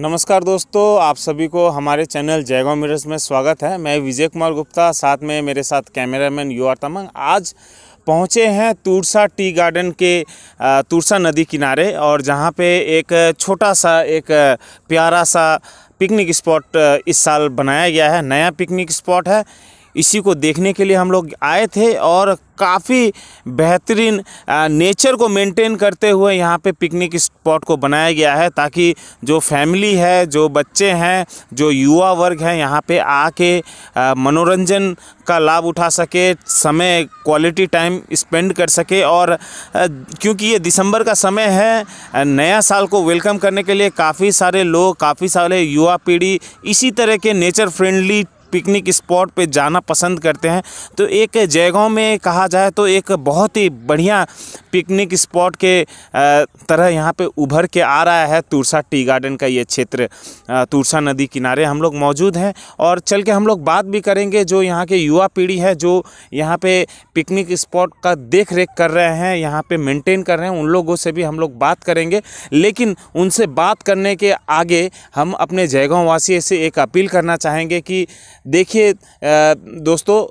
नमस्कार दोस्तों आप सभी को हमारे चैनल जयगांव मिरर्स में स्वागत है मैं विजय कुमार गुप्ता साथ में मेरे साथ कैमरामैन यू आर तमंग आज पहुँचे हैं तुरसा टी गार्डन के तुरसा नदी किनारे और जहाँ पे एक छोटा सा एक प्यारा सा पिकनिक स्पॉट इस साल बनाया गया है नया पिकनिक स्पॉट है इसी को देखने के लिए हम लोग आए थे और काफ़ी बेहतरीन नेचर को मेंटेन करते हुए यहाँ पे पिकनिक स्पॉट को बनाया गया है ताकि जो फैमिली है जो बच्चे हैं जो युवा वर्ग हैं यहाँ पे आके मनोरंजन का लाभ उठा सके समय क्वालिटी टाइम स्पेंड कर सके और क्योंकि ये दिसंबर का समय है नया साल को वेलकम करने के लिए काफ़ी सारे लोग काफ़ी सारे युवा पीढ़ी इसी तरह के नेचर फ्रेंडली पिकनिक स्पॉट पे जाना पसंद करते हैं तो एक जयगांव में कहा जाए तो एक बहुत ही बढ़िया पिकनिक स्पॉट के तरह यहाँ पे उभर के आ रहा है तुरसा टी गार्डन का ये क्षेत्र तुरसा नदी किनारे हम लोग मौजूद हैं और चल के हम लोग बात भी करेंगे जो यहाँ के युवा पीढ़ी है जो यहाँ पे पिकनिक स्पॉट का देख रेख कर रहे हैं यहाँ पे मेंटेन कर रहे हैं उन लोगों से भी हम लोग बात करेंगे लेकिन उनसे बात करने के आगे हम अपने जयगाँव वासी से एक अपील करना चाहेंगे कि देखिए दोस्तों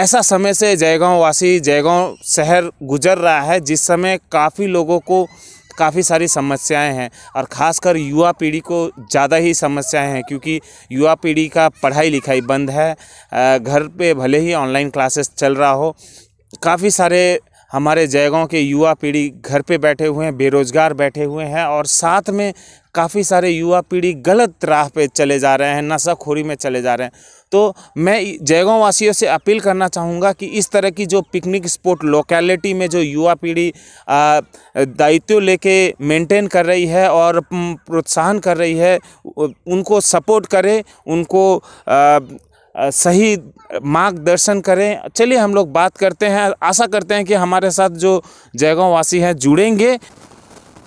ऐसा समय से जयगांव वासी जयगांव शहर गुजर रहा है जिस समय काफ़ी लोगों को काफ़ी सारी समस्याएं हैं और ख़ासकर युवा पीढ़ी को ज़्यादा ही समस्याएं हैं क्योंकि युवा पीढ़ी का पढ़ाई लिखाई बंद है घर पे भले ही ऑनलाइन क्लासेस चल रहा हो काफ़ी सारे हमारे जयगांव के युवा पीढ़ी घर पे बैठे हुए हैं बेरोज़गार बैठे हुए हैं और साथ में काफ़ी सारे युवा पीढ़ी गलत राह पे चले जा रहे हैं नशाखोरी में चले जा रहे हैं तो मैं जयगाँव वासियों से अपील करना चाहूँगा कि इस तरह की जो पिकनिक स्पॉट लोकेलिटी में जो युवा पीढ़ी दायित्व लेके मेंटेन कर रही है और प्रोत्साहन कर रही है उनको सपोर्ट करें उनको आ, सही मार्गदर्शन करें चलिए हम लोग बात करते हैं आशा करते हैं कि हमारे साथ जो जयगाँव वासी हैं जुड़ेंगे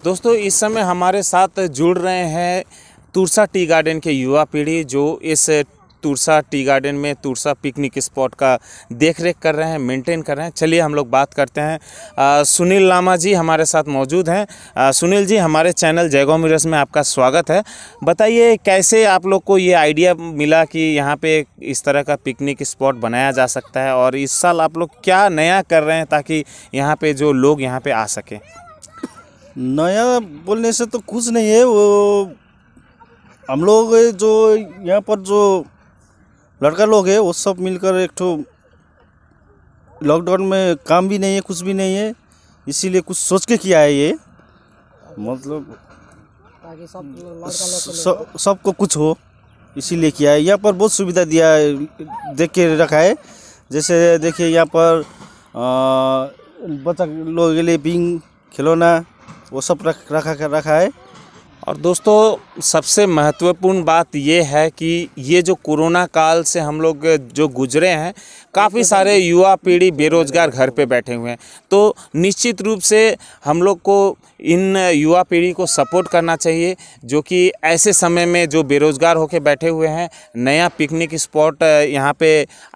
दोस्तों इस समय हमारे साथ जुड़ रहे हैं तुरसा टी गार्डन के युवा पीढ़ी जो इस तुरसा टी गार्डन में तुरसा पिकनिक स्पॉट का देख रेख कर रहे हैं मेंटेन कर रहे हैं चलिए हम लोग बात करते हैं आ, सुनील लामा जी हमारे साथ मौजूद हैं आ, सुनील जी हमारे चैनल जयगो मिरस में आपका स्वागत है बताइए कैसे आप लोग को ये आइडिया मिला कि यहाँ पे इस तरह का पिकनिक स्पॉट बनाया जा सकता है और इस साल आप लोग क्या नया कर रहे हैं ताकि यहाँ पर जो लोग यहाँ पर आ सकें नया बोलने से तो कुछ नहीं है वो हम लोग जो यहाँ पर जो लड़का लोग है वो सब मिलकर एक ठो लॉकडाउन में काम भी नहीं है कुछ भी नहीं है इसीलिए कुछ सोच के किया है ये मतलब सबको सब कुछ हो इसीलिए किया है यहाँ पर बहुत सुविधा दिया है देख के रखा है जैसे देखिए यहाँ पर बच्चा लोगों के लिए बिंग खिलौना वो सब रख रखा कर रखा है और दोस्तों सबसे महत्वपूर्ण बात ये है कि ये जो कोरोना काल से हम लोग जो गुजरे हैं काफ़ी सारे युवा पीढ़ी बेरोजगार घर पे बैठे हुए हैं तो निश्चित रूप से हम लोग को इन युवा पीढ़ी को सपोर्ट करना चाहिए जो कि ऐसे समय में जो बेरोज़गार होकर बैठे हुए हैं नया पिकनिक स्पॉट यहाँ पे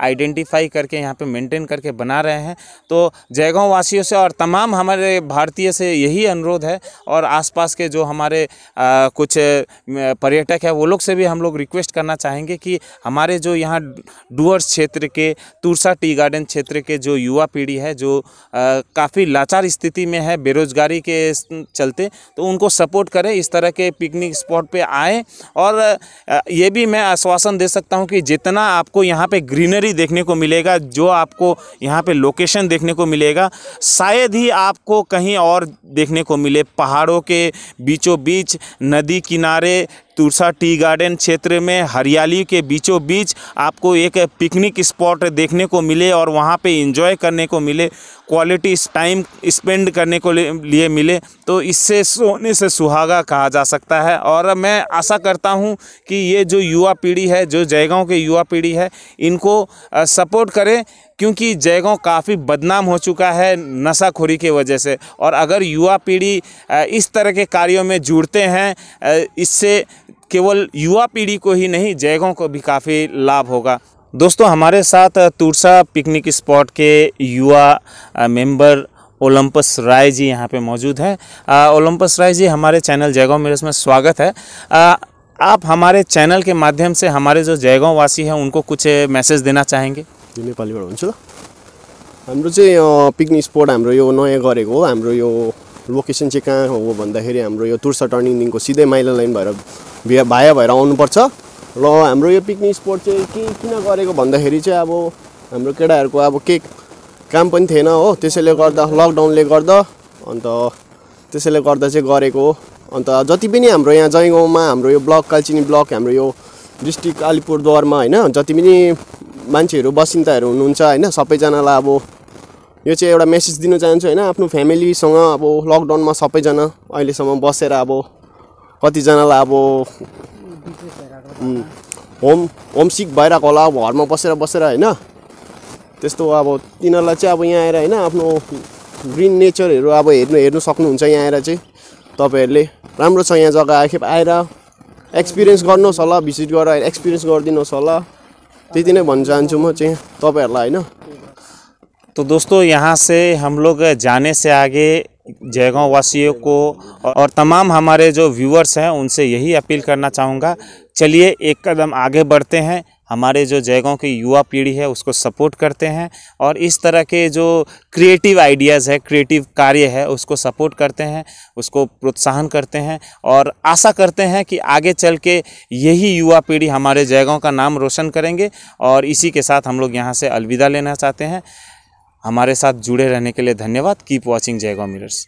आइडेंटिफाई करके यहाँ पे मेंटेन करके बना रहे हैं तो जयगाँव वासियों से और तमाम हमारे भारतीय से यही अनुरोध है और आसपास के जो हमारे आ, कुछ पर्यटक है वो लोग से भी हम लोग रिक्वेस्ट करना चाहेंगे कि हमारे जो यहाँ डुअर्स क्षेत्र के तुरसा टी गार्डन क्षेत्र के जो युवा पीढ़ी है जो काफ़ी लाचार स्थिति में है बेरोजगारी के चलते तो उनको सपोर्ट करें इस तरह के पिकनिक स्पॉट पर आए और ये भी मैं आश्वासन दे सकता हूँ कि जितना आपको यहाँ पर ग्रीनरी देखने को मिलेगा जो आपको यहाँ पर लोकेशन देखने को मिलेगा शायद ही आपको कहीं और देखने को मिले पहाड़ों के बीचों बीच नदी किनारे तुरसा टी गार्डन क्षेत्र में हरियाली के बीचों बीच आपको एक पिकनिक स्पॉट देखने को मिले और वहाँ पे इंजॉय करने को मिले क्वालिटी टाइम स्पेंड करने को लिए मिले तो इससे सोने से सुहागा कहा जा सकता है और मैं आशा करता हूँ कि ये जो युवा पीढ़ी है जो जयगांव के युवा पीढ़ी है इनको सपोर्ट करें क्योंकि जयगांव काफ़ी बदनाम हो चुका है नशाखोरी के वजह से और अगर युवा पीढ़ी इस तरह के कार्यों में जुड़ते हैं इससे केवल युवा पीढ़ी को ही नहीं जैगों को भी काफ़ी लाभ होगा दोस्तों हमारे साथ तुरसा पिकनिक स्पॉट के युवा मेंबर ओलंपस राय जी यहाँ पे मौजूद हैं ओलंपस राय जी हमारे चैनल जयगांव मेरे में स्वागत है आ, आप हमारे चैनल के माध्यम से हमारे जो जयगांव वासी हैं उनको कुछ मैसेज देना चाहेंगे नेपाली भन्छु पिकनिक स्पॉट हम नया गर हो हम लोकेशन चाहे कह कहाँ हो भादा हाम्रो यो तुर्सा को सीधे माइला लाइन भर भाया भएर आउनुपर्छ र हाम्रो यो पिकनिक स्पोट चाहिँ के किन गरेको भन्दाखेरि चाहिँ अब हाम्रो केटाहरूको अब के काम पनि थिएन हो त्यसैले गर्दा लकडाउनले गर्दा अन्त त्यसैले गर्दा चाहिँ गरेको हो अन्त जति पनि हाम्रो यहाँ जयगाउँमा हाम्रो यो ब्लक कालचिनी ब्लक हाम्रो यो डिस्ट्रिक्ट अलिपुरद्वारमा होइन जति पनि मान्छेहरू बासिन्दाहरू हुनुहुन्छ होइन सबैजनालाई अब यो चाहिँ एउटा मेसेज दिन चाहन्छु होइन आफ्नो फ्यामिलीसँग अब लकडाउनमा सबैजना अहिलेसम्म बसेर अब कतिजनालाई अब होम होमसिक भइरहेको होला अब घरमा बसेर बसेर होइन त्यस्तो अब तिनीहरूलाई चाहिँ अब यहाँ आएर होइन आफ्नो ग्रिन नेचरहरू अब हेर्नु हेर्नु सक्नुहुन्छ यहाँ आएर चाहिँ तपाईँहरूले राम्रो छ यहाँ जग्गा आखेप आएर एक्सपिरियन्स गर्नुहोस् होला भिजिट गरेर एक्सपिरियन्स गरिदिनुहोस् होला त्यति नै भन्न चाहन्छु म चाहिँ तपाईँहरूलाई होइन तो दोस्तों यहाँ से हम लोग जाने से आगे जयगाँव वासियों को और तमाम हमारे जो व्यूअर्स हैं उनसे यही अपील करना चाहूँगा चलिए एक कदम आगे बढ़ते हैं हमारे जो जयगांव की युवा पीढ़ी है उसको सपोर्ट करते हैं और इस तरह के जो क्रिएटिव आइडियाज़ है क्रिएटिव कार्य है उसको सपोर्ट करते हैं उसको प्रोत्साहन करते हैं और आशा करते हैं कि आगे चल के यही युवा पीढ़ी हमारे जयगाँव का नाम रोशन करेंगे और इसी के साथ हम लोग यहाँ से अलविदा लेना चाहते हैं हमारे साथ जुड़े रहने के लिए धन्यवाद कीप वॉचिंग जयगांव मिरर्स